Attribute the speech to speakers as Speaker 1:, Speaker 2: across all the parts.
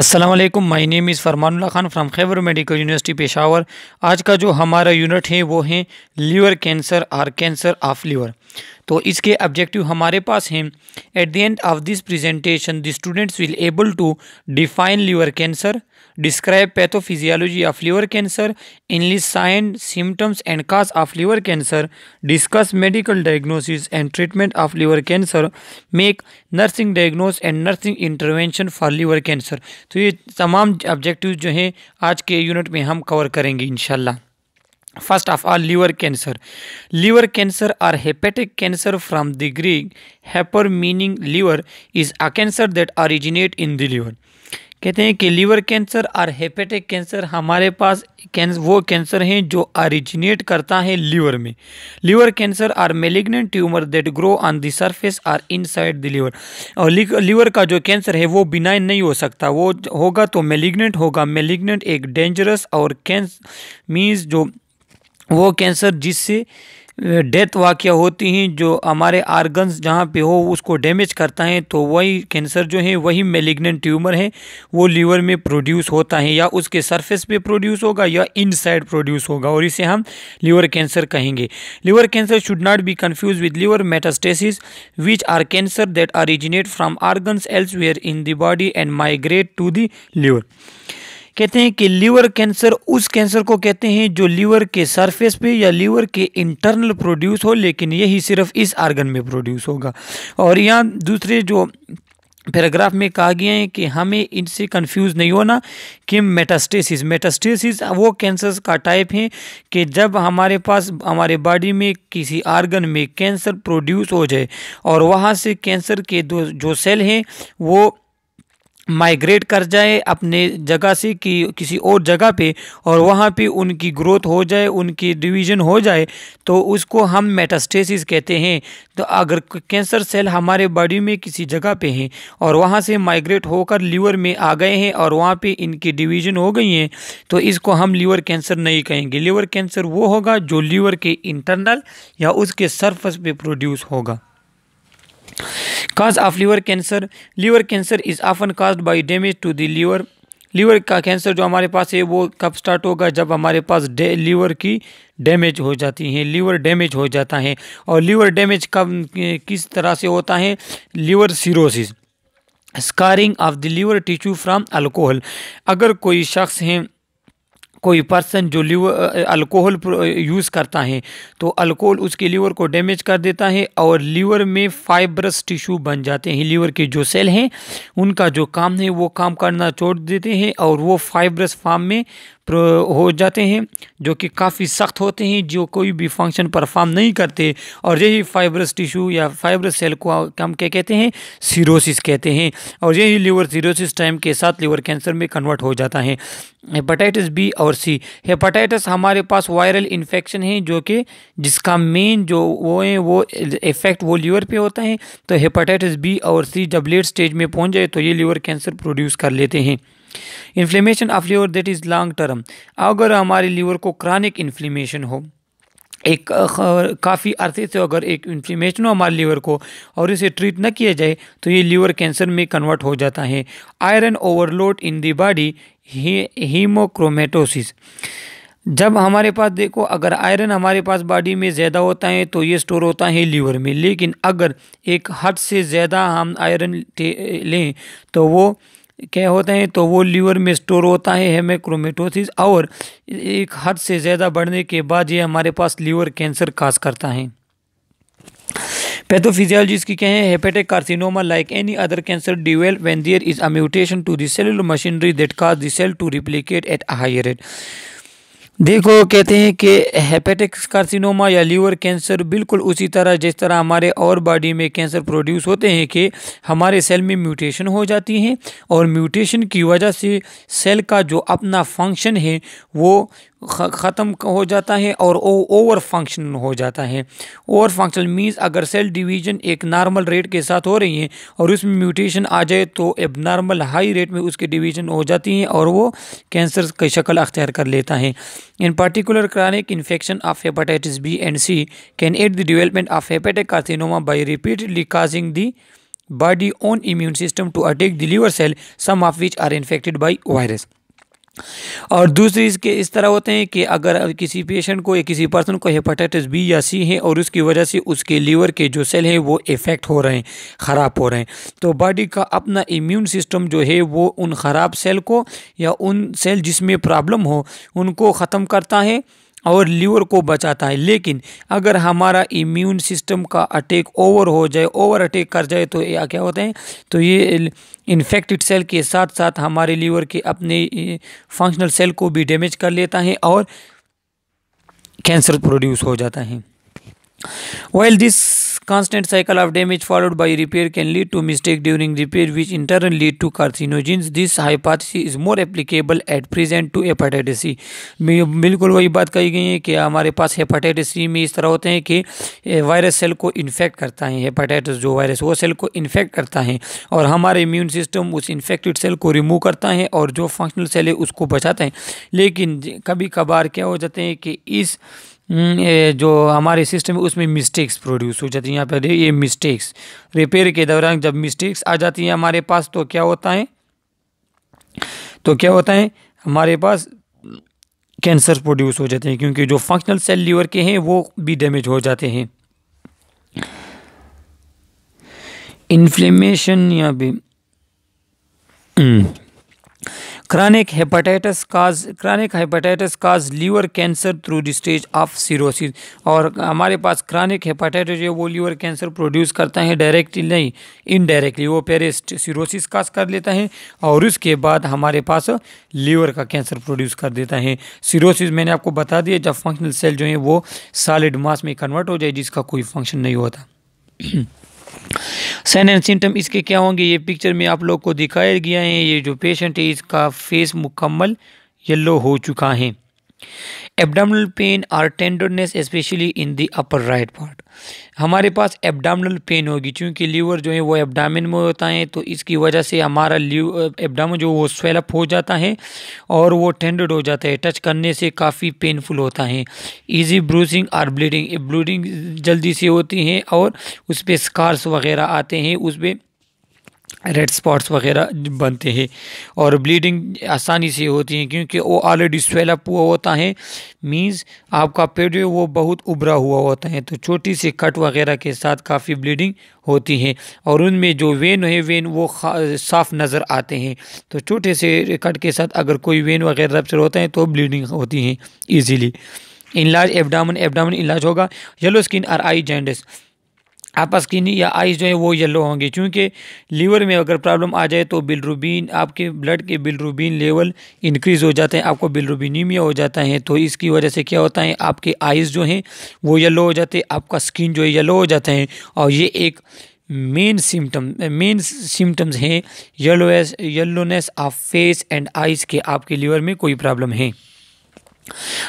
Speaker 1: Aslam my name is Farmanullah Khan from Khyber medical university Peshawar आज का जो हमारा यूनिट है वो है liver cancer or cancer of liver तो इसके ऑब्जेक्टिव हमारे पास हैं at the end of this presentation the students will able to define liver cancer describe pathophysiology of liver cancer enlist sign symptoms and cause of liver cancer discuss medical diagnosis and treatment of liver cancer make nursing diagnose and nursing intervention for liver cancer तो ये तमाम objective जो हैं आज के unit में हम cover करेंगे इनशाला First of all, liver cancer. Liver cancer or hepatic cancer from the Greek hyper meaning liver is a cancer that originate in the liver. कहते हैं कि लीवर कैंसर और हेपेटिक कैंसर हमारे पास कैंस वो कैंसर हैं जो ऑरिजिनेट करता है लीवर में liver cancer or malignant tumour that grow on the surface or inside the liver और लीवर का जो कैंसर है वो बिनाइन नहीं हो सकता वो होगा तो मेलिग्नेंट होगा मेलिग्नेंट एक डेंजरस और कैंस मीन्स जो वो कैंसर जिससे डेथ वाक़ होती हैं जो हमारे आर्गन्स जहाँ पे हो उसको डैमेज करता है तो वही कैंसर जो है वही मेलिग्नेंट ट्यूमर है वो लीवर में प्रोड्यूस होता है या उसके सरफेस पे प्रोड्यूस होगा या इनसाइड प्रोड्यूस होगा और इसे हम लीवर कैंसर कहेंगे liver cancer should not be confuse with liver metastasis which are cancer that originate from organs elsewhere in the body and migrate to the liver कहते हैं कि लीवर कैंसर उस cancer को कहते हैं जो लीवर के सरफेस पे या लीवर के इंटरनल प्रोड्यूस हो लेकिन यही सिर्फ इस आर्गन में प्रोड्यूस होगा और यहाँ दूसरे जो पैराग्राफ में कहा गया है कि हमें इनसे कंफ्यूज नहीं होना कि मेटास्टेसिस मेटास्टेसिस वो कैंसर का टाइप है कि जब हमारे पास हमारे बॉडी में किसी आर्गन में कैंसर प्रोड्यूस हो जाए और वहाँ से कैंसर के दो जो सेल हैं वो माइग्रेट कर जाए अपने जगह से कि किसी और जगह पे और वहाँ पे उनकी ग्रोथ हो जाए उनकी डिवीज़न हो जाए तो उसको हम मेटास्टेसिस कहते हैं तो अगर कैंसर सेल हमारे बॉडी में किसी जगह पे हैं और वहाँ से माइग्रेट होकर लीवर में आ गए हैं और वहाँ पे इनकी डिवीज़न हो गई हैं तो इसको हम लीवर कैंसर नहीं कहेंगे लीवर कैंसर वो होगा जो लीवर के इंटरनल या उसके सर्फस पर प्रोड्यूस होगा cause of liver cancer liver cancer is often cause by damage to the liver liver का कैंसर जो हमारे पास है वो कब स्टार्ट होगा जब हमारे पास लीवर की डैमेज हो जाती है लीवर डैमेज हो जाता है और लीवर डैमेज कब किस तरह से होता है liver cirrhosis scarring of the liver tissue from alcohol अगर कोई शख्स हैं कोई पर्सन जो लीवर अल्कोहल यूज़ करता है तो अल्कोहल उसके लीवर को डैमेज कर देता है और लीवर में फाइब्रस टिश्यू बन जाते हैं लीवर के जो सेल हैं उनका जो काम है वो काम करना छोड़ देते हैं और वो फाइब्रस फार्म में प्रो हो जाते हैं जो कि काफ़ी सख्त होते हैं जो कोई भी फंक्शन परफॉर्म नहीं करते और यही फाइब्रस टिश्यू या फाइब्रस सेल को हम क्या कहते हैं सीरोसिस कहते हैं और यही लीवर सीरोसिस टाइम के साथ लीवर कैंसर में कन्वर्ट हो जाता है हेपाटाइटिस बी और सी हेपाटाइटिस हमारे पास वायरल इन्फेक्शन है जो कि जिसका मेन जो वो है वो इफेक्ट वो लीवर पे होता है तो हेपाटाइटिस बी और सी जब लेट स्टेज में पहुंच जाए तो ये लीवर कैंसर प्रोड्यूस कर लेते हैं inflammation of liver that is long term अगर हमारे लीवर को क्रॉनिक इन्फ्लेमेशन हो एक काफ़ी अर्से से अगर एक इन्फ्लेमेशन हो हमारे लीवर को और इसे ट्रीट न किया जाए तो ये लीवर कैंसर में कन्वर्ट हो जाता है iron overload in the body haemochromatosis जब हमारे पास देखो अगर आयरन हमारे पास बॉडी में ज़्यादा होता है तो ये स्टोर होता है लीवर में लेकिन अगर एक हद से ज़्यादा हम आयरन लें तो वो क्या होते हैं तो वो लीवर में स्टोर होता है हेमेक्रोमेटोसिस और एक हद से ज़्यादा बढ़ने के बाद ये हमारे पास लीवर कैंसर काज करता है पैथोफिजियोलॉजिस्ट की कहें hepatic carcinoma like any other cancer develop when there is a mutation to the cellular machinery that cause the cell to replicate at a higher rate देखो कहते हैं कि हेपेटिक्स कार्सिनोमा या लीवर कैंसर बिल्कुल उसी तरह जिस तरह हमारे और बॉडी में कैंसर प्रोड्यूस होते हैं कि हमारे सेल में म्यूटेशन हो जाती हैं और म्यूटेशन की वजह से सेल का जो अपना फंक्शन है वो ख़त्म हो जाता है और ओवर फंक्शन हो जाता है ओवर फंक्शन मीन्स अगर सेल डिवीजन एक नॉर्मल रेट के साथ हो रही है और उसमें म्यूटेशन आ जाए तो एब नॉर्मल हाई रेट में उसकी डिवीजन हो जाती हैं और वो कैंसर की शक्ल अख्तियार कर लेता है in particular chronic infection of hepatitis B and C can add the development of hepatic carcinoma by repeatedly causing the body own immune system to attack the liver cell some of which are infected by virus और दूसरी इसके इस तरह होते हैं कि अगर किसी पेशेंट को या किसी पर्सन को हेपाटाइटिस बी या सी है और उसकी वजह से उसके लीवर के जो सेल हैं वो इफ़ेक्ट हो रहे हैं ख़राब हो रहे हैं तो बॉडी का अपना इम्यून सिस्टम जो है वो उन ख़राब सेल को या उन सेल जिसमें प्रॉब्लम हो उनको ख़त्म करता है और लीवर को बचाता है लेकिन अगर हमारा इम्यून सिस्टम का अटैक ओवर हो जाए ओवर अटैक कर जाए तो या क्या होते हैं तो ये इन्फेक्टेड सेल के साथ साथ हमारे लीवर के अपने फंक्शनल सेल को भी डैमेज कर लेता है और कैंसर प्रोड्यूस हो जाता है well this Constant cycle of damage followed by repair can lead to mistake during repair which in turn lead to carcinogens. This hypothesis is more applicable at present to hepatitis C. बिल्कुल वही बात कही गई है कि हमारे पास hepatitis सी में इस तरह होते हैं कि वायरस सेल को इन्फेक्ट करता है हेपाटाइटिस जो वायरस वो सेल को इन्फेक्ट करता है और हमारे इम्यून सिस्टम उस इन्फेक्टेड सेल को रिमूव करता है और जो फंक्शनल सेल है उसको बचाता है लेकिन कभी कभार क्या हो जाते हैं कि इस हम्म, जो हमारे सिस्टम है उसमें मिस्टेक्स प्रोड्यूस हो जाती है यहाँ पर ये मिस्टेक्स रिपेयर के दौरान जब मिस्टेक्स आ जाती हैं हमारे पास तो क्या होता है तो क्या होता है हमारे पास कैंसर प्रोड्यूस हो जाते हैं क्योंकि जो फंक्शनल सेल लीवर के हैं वो भी डैमेज हो जाते हैं इन्फ्लेमेशन यहाँ भी chronic hepatitis cause chronic hepatitis cause liver cancer through the stage of cirrhosis और हमारे पास chronic hepatitis जो है वो लीवर कैंसर प्रोड्यूस करता है डायरेक्टली नहीं इनडायरेक्टली वो पेरेस्ट सीरोसिस काज कर लेता है और उसके बाद हमारे पास लीवर का कैंसर प्रोड्यूस कर देता है सीरोसिस मैंने आपको बता दिया जब फंक्शनल सेल जो है वो सॉलिड मास में कन्वर्ट हो जाए जिसका कोई फंक्शन नहीं होता साइन एंड सिम्टम इसके क्या होंगे ये पिक्चर में आप लोग को दिखाया गया है ये जो पेशेंट है इसका फेस मुकम्मल येलो हो चुका है एबडामनल पेन और tenderness especially in the upper right part हमारे पास एबडामनल पेन होगी क्योंकि लीवर जो है वो एबडामिन में होता है तो इसकी वजह से हमारा एबडामन जो वो स्वेलअप हो जाता है और वो टेंडेड हो जाता है टच करने से काफ़ी पेनफुल होता है इजी ब्रूसिंग और ब्लीडिंग ब्लीडिंग जल्दी से होती है और उस पर स्कार्स वगैरह आते हैं उस पर रेड स्पॉट्स वगैरह बनते हैं और ब्लीडिंग आसानी से होती है क्योंकि वो ऑलरेडी स्वेलअप हुआ होता है मींस आपका पेट जो वो बहुत उभरा हुआ होता है तो छोटी सी कट वगैरह के साथ काफ़ी ब्लीडिंग होती है और उनमें जो वेन है वेन वो साफ नज़र आते हैं तो छोटे से कट के साथ अगर कोई वेन वगैरह रप्चर होता है तो ब्लीडिंग होती है ईजीली इलाज एबडामन एबडामन इलाज होगा येलो स्किन और आई जेंडस आपस की या आइज़ जो है वो येलो होंगे क्योंकि लीवर में अगर प्रॉब्लम आ जाए तो बिलरुबिन आपके ब्लड के बिलरुबिन लेवल इंक्रीज़ हो जाते हैं आपको बिलरुबिनीमिया हो जाता है तो इसकी वजह से क्या होता है आपके आइज़ जो हैं वो येलो हो जाते हैं आपका स्किन जो है येलो हो जाता है और ये एक मेन सिम्टम मेन सिम्टम्स हैं yellowness yellowness of face and eyes के आपके लीवर में कोई प्रॉब्लम है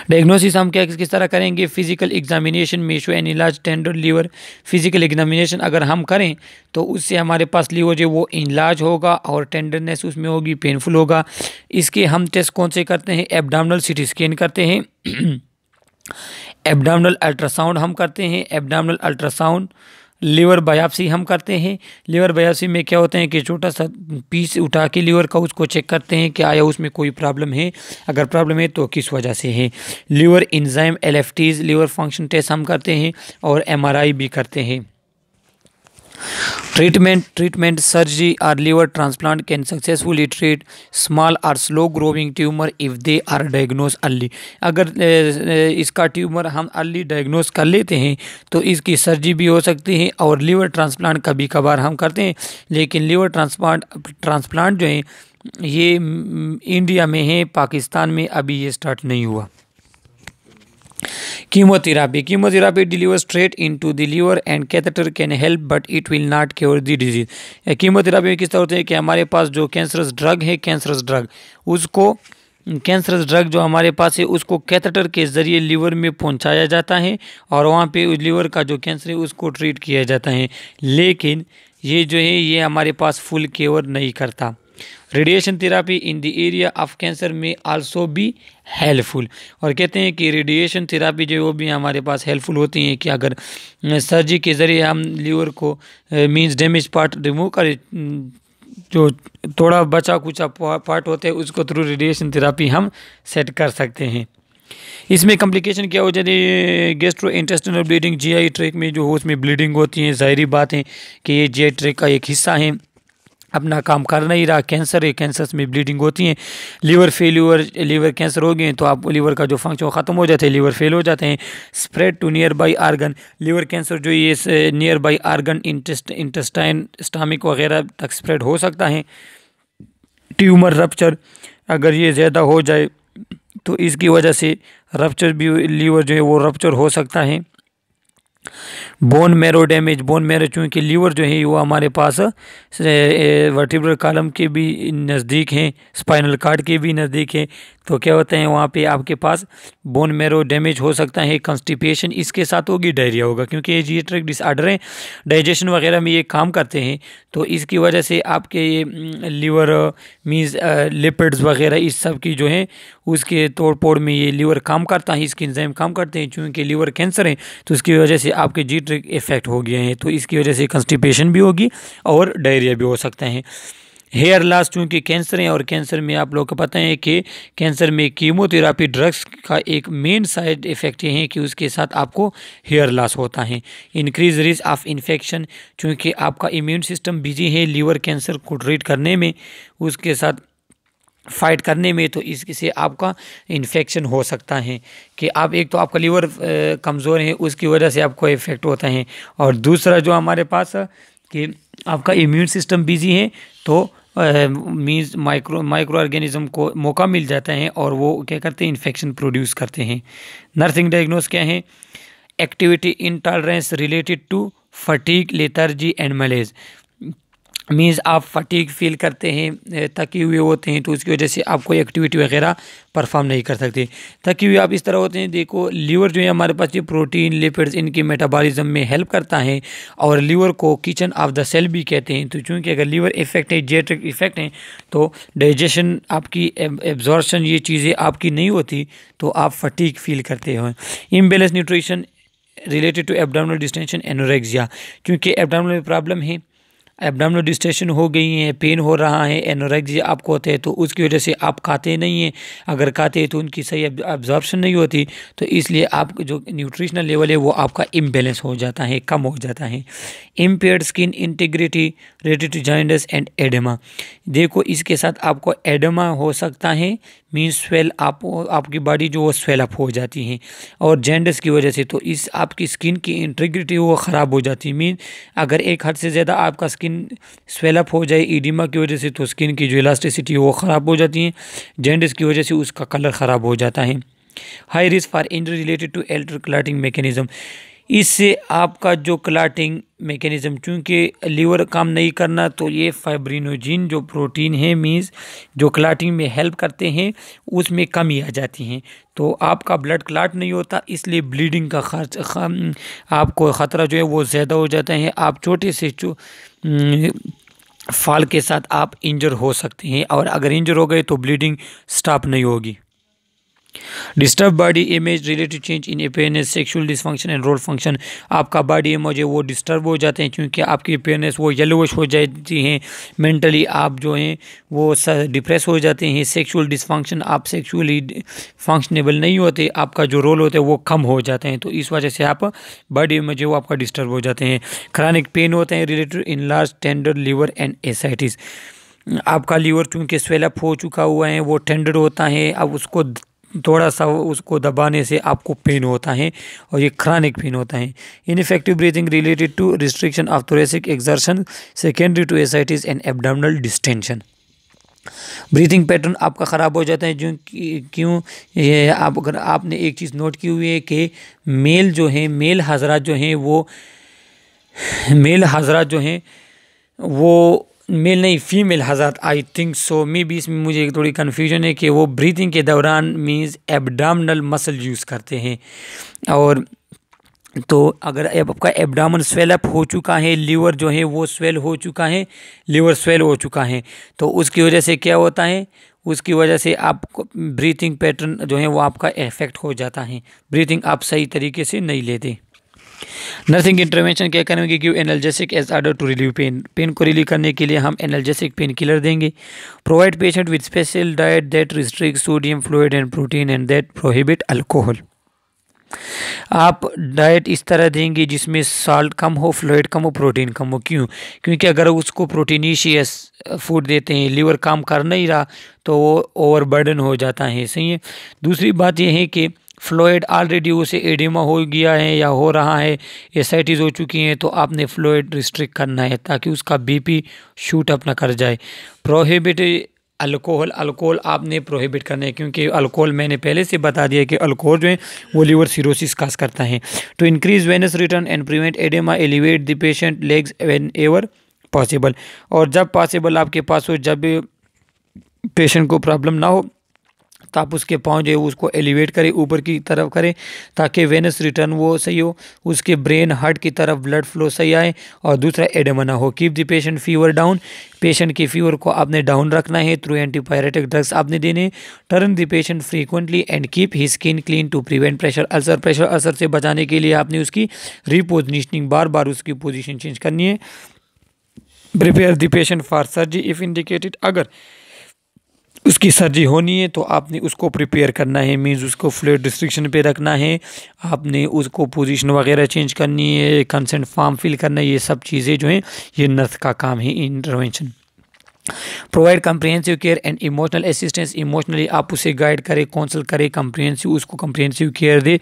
Speaker 1: डायग्नोसिस हम क्या किस तरह करेंगे physical examination may show enlarged tender liver physical examination अगर हम करें तो उससे हमारे पास लीवर जो वो इलाज होगा और टेंडरनेस उसमें होगी पेनफुल होगा इसके हम टेस्ट कौन से करते हैं एबडामनल सिटी स्कैन करते हैं एबडामनल अल्ट्रासाउंड हम करते हैं एबडामनल अल्ट्रासाउंड लीवर बायोप्सी हम करते हैं लीवर बायोप्सी में क्या होते हैं कि छोटा सा पीस उठा के लीवर का उसको चेक करते हैं कि आया उसमें कोई प्रॉब्लम है अगर प्रॉब्लम है तो किस वजह से है लीवर इंजाइम एल लीवर फंक्शन टेस्ट हम करते हैं और एम भी करते हैं treatment treatment surgery or liver transplant can successfully treat small or slow growing tumor if they are diagnosed early अगर इसका ट्यूमर हम अर्ली डायग्नोस कर लेते हैं तो इसकी सर्जरी भी हो सकती है और लिवर ट्रांसप्लांट कभी कभार हम करते हैं लेकिन लिवर ट्रांसप्लांट ट्रांसप्लांट जो है ये इंडिया में है पाकिस्तान में अभी ये स्टार्ट नहीं हुआ Chemotherapy. Chemotherapy delivers straight into the liver and catheter can help but it will not cure the disease. Chemotherapy में किस तरह होती है कि हमारे पास जो कैंसरस ड्रग है कैंसरस ड्रग उसको कैंसरस ड्रग जो हमारे पास है उसको कैथेटर के ज़रिए लीवर में पहुंचाया जाता है और वहाँ पे उस लीवर का जो कैंसर है उसको ट्रीट किया जाता है लेकिन ये जो है ये हमारे पास फुल केवर नहीं करता radiation therapy in the area of cancer में आल्सो भी हेल्पफुल और कहते हैं कि रेडिएशन थेरापी जो वो भी हमारे पास हेल्पफुल होती है कि अगर सर्जरी के ज़रिए हम लीवर को मींस डैमेज पार्ट रिमूव कर जो थोड़ा बचा कुचा पार्ट होते हैं उसको थ्रू रेडिएशन थेरापी हम सेट कर सकते हैं इसमें कम्प्लिकेशन क्या हो जाती gastro intestinal bleeding G I tract में जो हो उसमें ब्लीडिंग होती है ज़ाहरी बात है कि ये जी आई ट्रैक का एक हिस्सा है अपना काम कर नहीं रहा कैंसर है कैंसर में ब्लीडिंग होती है लीवर फेल्यूर लीवर कैंसर हो गए तो आप लीवर का जो फंक्शन ख़त्म हो जाता है लीवर फेल हो जाते हैं spread to nearby organ liver cancer जो ये नियर बाई आर्गन इंटेस्ट इंटेस्टाइन स्टामिक वगैरह तक स्प्रेड हो सकता है ट्यूमर रपच्चर अगर ये ज़्यादा हो जाए तो इसकी वजह से रपच्चर भी लीवर जो है वो रपच्चर हो सकता है bone marrow damage bone marrow चूँकि लीवर जो है वो हमारे पास वर्टिब्रल कॉलम के भी नज़दीक हैं स्पाइनल कार्ड के भी नज़दीक हैं तो क्या होता है वहाँ पे आपके पास बोन मेरो डैमेज हो सकता है कंस्टिपेशन इसके साथ होगी डायरिया होगा क्योंकि ये जी ट्रैक डिसऑर्डर हैं डाइजेशन वगैरह में ये काम करते हैं तो इसकी वजह से आपके ये लीवर मीन्स लिपिड्स वगैरह इस सब की जो है उसके तोड़ फोड़ में ये लीवर काम करता है इसके इंजाइम काम करते हैं चूँकि लीवर कैंसर है तो इसकी वजह से आपके जी ट्रैक इफेक्ट हो गए हैं तो इसकी वजह से कंस्टिपेशन भी होगी और डायरिया भी हो सकता है हेयर लॉस चूँकि कैंसर है और कैंसर में आप लोग को पता है कि कैंसर में कीमोथेरापी ड्रग्स का एक मेन साइड इफ़ेक्ट ये है कि उसके साथ आपको हेयर लॉस होता है इंक्रीज रिस्क ऑफ इन्फेक्शन चूँकि आपका इम्यून सिस्टम बिजी है लीवर कैंसर को ट्रीट करने में उसके साथ फाइट करने में तो इससे आपका इन्फेक्शन हो सकता है कि आप एक तो आपका लीवर कमज़ोर है उसकी वजह से आपको इफ़ेक्ट होता है और दूसरा जो हमारे पास कि आपका इम्यून सिस्टम बिजी है तो मीन्स माइक्रो माइक्रो ऑर्गेनिज्म को मौका मिल जाता है और वो क्या करते हैं इन्फेक्शन प्रोड्यूस करते हैं नर्सिंग डायग्नोस क्या है activity intolerance related to fatigue lethargy and malaise means आप फटीक फील करते हैं थके हुए होते हैं तो उसकी वजह से आप कोई एक्टिविटी वगैरह परफॉर्म नहीं कर सकते थके हुए आप इस तरह होते हैं देखो लीवर जो है हमारे पास ये प्रोटीन लिपिड्स इनके मेटाबॉलिज्म में हेल्प करता है और लीवर को किचन ऑफ द सेल भी कहते हैं तो चूँकि अगर लीवर इफेक्ट है जेट्रिक इफेक्ट है तो डाइजेशन आपकी एब्जॉर्शन ये चीज़ें आपकी नहीं होती तो आप फटीक फील करते हो imbalance nutrition related to abdominal distension anorexia क्योंकि में प्रॉब्लम है एबडामनल डिस्टेशन हो गई है पेन हो रहा है एनोरेक्सिया आपको होते है तो उसकी वजह से आप खाते नहीं हैं अगर खाते हैं तो उनकी सही एब्जॉर्बशन नहीं होती तो इसलिए आप जो न्यूट्रिशनल लेवल है वो आपका इम्बेलेंस हो जाता है कम हो जाता है impair skin integrity related to jaundice and oedema देखो इसके साथ आपको एडमा हो सकता है मीन्स स्वेल आप आपकी बॉडी जो वो स्वेल अप हो जाती है और जेंडस की वजह से तो इस आपकी स्किन की इंटीग्रिटी वो ख़राब हो जाती है मीन अगर एक हद से ज़्यादा आपका स्किन स्वेलअप हो जाए ईडिमा की वजह से तो स्किन की जो इलास्टिसिटी वो ख़राब हो जाती है जेंडिस की वजह से उसका कलर ख़राब हो जाता है high risk for injury related to altered clotting mechanism इससे आपका जो क्लाटिंग मेकेनिज़म चूँकि लीवर काम नहीं करना तो ये फाइब्रिनोजिन जो प्रोटीन है मीन्स जो क्लाटिंग में हेल्प करते हैं उसमें कमी आ जाती हैं तो आपका ब्लड क्लाट नहीं होता इसलिए ब्लीडिंग का खर्च आपको ख़तरा जो है वो ज़्यादा हो जाता है आप छोटे से चो फाल के साथ आप इंजर हो सकते हैं और अगर इंजर हो गए तो ब्लीडिंग स्टॉप नहीं होगी disturb body image related change in appearance sexual dysfunction and role function आपका बॉडी इमेज है वो डिस्टर्ब हो जाते हैं क्योंकि आपकी अपेयरनेस वो येलोश हो जाती हैं मेंटली आप जो हैं वो डिप्रेस हो जाते हैं सेक्शुअल डिसफंक्शन आप सेक्शुअली फंक्शनेबल नहीं होते आपका जो रोल होता है वो कम हो जाते हैं तो इस वजह से आप बॉडी इमेज है वो आपका डिस्टर्ब हो जाते हैं क्रॉनिक पेन होते हैं related in large tender liver and ascites आपका लीवर चूँकि स्वेलअप हो चुका हुआ है वो टेंडर होता है अब उसको थोड़ा सा उसको दबाने से आपको पेन होता है और ये क्रॉनिक पेन होता है ineffective breathing related to restriction of thoracic excursion secondary to ascites and abdominal distension breathing pattern आपका ख़राब हो जाता है जो क्यों ये आप अगर आपने एक चीज़ नोट की हुई है कि मेल जो हैं मेल हजरा जो हैं वो मेल हजरा जो हैं वो मेल नहीं फीमेल हजरत I think so may be इसमें मुझे थोड़ी कन्फ्यूजन है कि वो ब्रीथिंग के दौरान मीन्स एबडामनल मसल यूज़ करते हैं और तो अगर आपका एबडामन स्वेलअप हो चुका है लीवर जो है वो स्वेल हो चुका है लीवर स्वेल हो चुका है तो उसकी वजह से क्या होता है उसकी वजह से आपको ब्रीथिंग पैटर्न जो है वो आपका इफेक्ट हो जाता है ब्रीथिंग आप सही तरीके से नहीं लेते नर्सिंग इंटरवेंशन क्या करेंगे कि analgesic as order to relieve pain pain को रिलीव करने के लिए हम एनर्जेसिक पेन किलर देंगे provide patient with special diet that restrict sodium fluid and protein and that prohibit alcohol आप डाइट इस तरह देंगे जिसमें साल्ट कम हो फ्लोइड कम हो प्रोटीन कम हो क्यों क्योंकि अगर उसको प्रोटीनिशियस फूड देते हैं लीवर काम कर नहीं रहा तो वो ओवरबर्डन हो जाता है सही है दूसरी बात यह है कि फ्लोइड ऑलरेडी उसे एडिमा हो गया है या हो रहा है एसाइटिस हो चुकी हैं तो आपने फ्लोइड रिस्ट्रिक्ट करना है ताकि उसका बीपी शूट अप ना कर जाए प्रोहिबिट अल्कोहल अल्कोहल आपने प्रोहिबिट करना है क्योंकि अल्कोहल मैंने पहले से बता दिया कि अल्कोहल जो है वो लीवर सिरोसिस कास करता है to increase venous return and prevent oedema elevate the patient legs whenever possible और जब पॉसिबल आपके पास हो जब पेशेंट को प्रॉब्लम ना हो तब उसके पाँव जो है उसको एलिवेट करें ऊपर की तरफ करें ताकि वेनस रिटर्न वो सही हो उसके ब्रेन हार्ट की तरफ ब्लड फ्लो सही आए और दूसरा एडमना हो keep the patient fever down patient के फीवर को आपने डाउन रखना है थ्रू एंटीपायरेटिक ड्रग्स आपने देने turn the patient frequently and keep his skin clean to prevent pressure ulcer pressure असर से बचाने के लिए आपने उसकी रिपोजिशनिंग बार बार उसकी पोजिशन चेंज करनी है prepare the patient for surgery if indicated अगर उसकी सर्जरी होनी है तो आपने उसको प्रिपेयर करना है मीन्स उसको फ्लेट डिस्ट्रिक्शन पे रखना है आपने उसको पोजीशन वगैरह चेंज करनी है कंसेंट फॉर्म फिल करना है ये सब चीज़ें जो हैं ये नर्स का काम है intervention provide comprehensive care and emotional assistance emotionally आप उसे गाइड करें कौंसल करें कम्प्रीहेंसिव उसको कम्प्रीहेंसिव केयर दे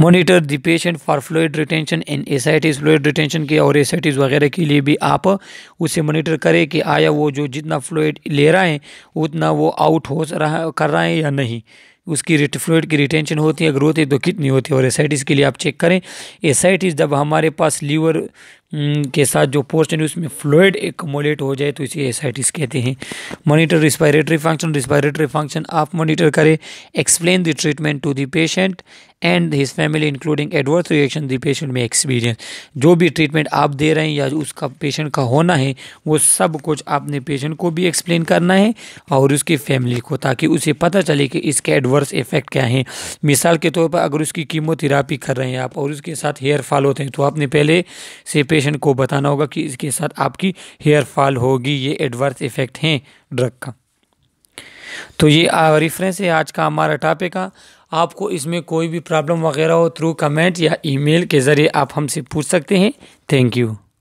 Speaker 1: monitor the patient for fluid retention in ascites fluid retention के और एसाइटिस वगैरह के लिए भी आप उसे मोनीटर करें कि आया वो जो जितना फ्लूड ले रहा है उतना वो आउट हो रहा कर रहा है या नहीं उसकी फ्लूड की रिटेंशन होती है अगर होती है तो कितनी होती है और एसाइटिस के लिए आप चेक करें एसाइटिस जब हमारे पास लीवर हम्म, के साथ जो पोर्शन है उसमें फ्लोइड एकोमोलेट हो जाए तो इसे एसाइटिस कहते हैं monitor respiratory function respiratory function आप मॉनिटर करें explain the treatment to the patient and his family including adverse reaction the patient में एक्सपीरियंस जो भी ट्रीटमेंट आप दे रहे हैं या उसका पेशेंट का होना है वो सब कुछ आपने पेशेंट को भी एक्सप्लेन करना है और उसकी फैमिली को ताकि उसे पता चले कि इसके एडवर्स इफेक्ट क्या हैं मिसाल के तौर पर अगर उसकी कीमोथेरापी कर रहे हैं आप और उसके साथ हेयर फॉल होते हैं तो आपने पहले से पेशेंट को बताना होगा कि इसके साथ आपकी हेयर फॉल होगी ये एडवर्स इफ़ेक्ट हैं ड्रग का तो ये रेफरेंस है आज का हमारा टॉपिक का आपको इसमें कोई भी प्रॉब्लम वगैरह हो थ्रू कमेंट या ईमेल के ज़रिए आप हमसे पूछ सकते हैं थैंक यू